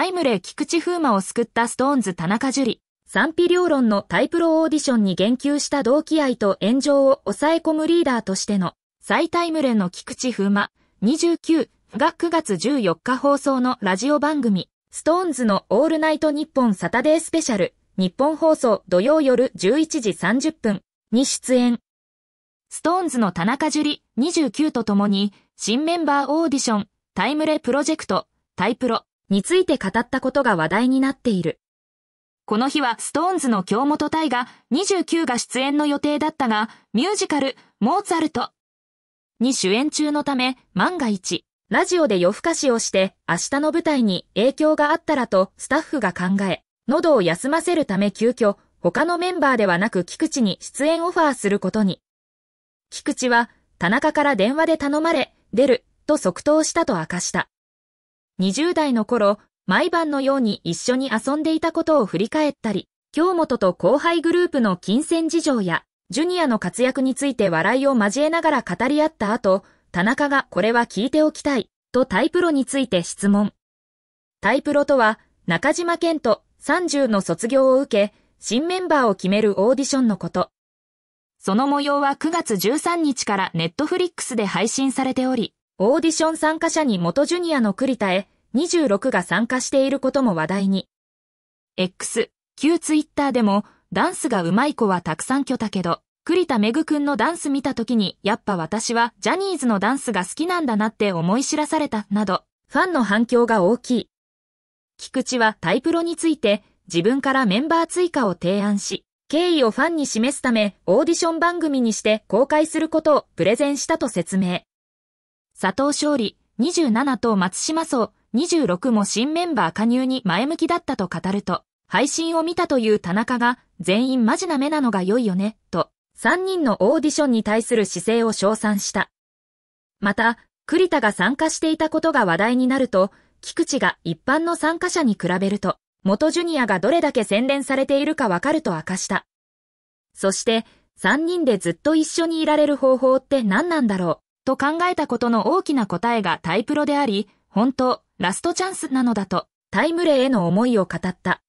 タイムレー菊池風磨を救ったストーンズ田中樹里。賛否両論のタイプロオーディションに言及した同期愛と炎上を抑え込むリーダーとしての、最タイムレの菊池風磨、29が9月14日放送のラジオ番組、ストーンズのオールナイト日本サタデースペシャル、日本放送土曜夜11時30分に出演。ストーンズの田中樹里29と共に、新メンバーオーディション、タイムレプロジェクト、タイプロ、について語ったことが話題になっている。この日はストーンズの京本大河29が出演の予定だったが、ミュージカル、モーツァルトに主演中のため、万が一、ラジオで夜更かしをして明日の舞台に影響があったらとスタッフが考え、喉を休ませるため急遽、他のメンバーではなく菊池に出演オファーすることに。菊池は、田中から電話で頼まれ、出る、と即答したと明かした。20代の頃、毎晩のように一緒に遊んでいたことを振り返ったり、京本と後輩グループの金銭事情や、ジュニアの活躍について笑いを交えながら語り合った後、田中がこれは聞いておきたい、とタイプロについて質問。タイプロとは、中島健人30の卒業を受け、新メンバーを決めるオーディションのこと。その模様は9月13日からネットフリックスで配信されており、オーディション参加者に元ジュニアの栗田へ26が参加していることも話題に。X、旧ツイッターでも、ダンスが上手い子はたくさん挙たけど、栗田めぐくんのダンス見た時に、やっぱ私はジャニーズのダンスが好きなんだなって思い知らされた、など、ファンの反響が大きい。菊池はタイプロについて、自分からメンバー追加を提案し、敬意をファンに示すため、オーディション番組にして公開することをプレゼンしたと説明。佐藤勝利、27と松島荘、26も新メンバー加入に前向きだったと語ると、配信を見たという田中が、全員マジな目なのが良いよね、と、3人のオーディションに対する姿勢を称賛した。また、栗田が参加していたことが話題になると、菊池が一般の参加者に比べると、元ジュニアがどれだけ洗練されているかわかると明かした。そして、3人でずっと一緒にいられる方法って何なんだろうと考えたことの大きな答えがタイプロであり、本当、ラストチャンスなのだと、タイムレへの思いを語った。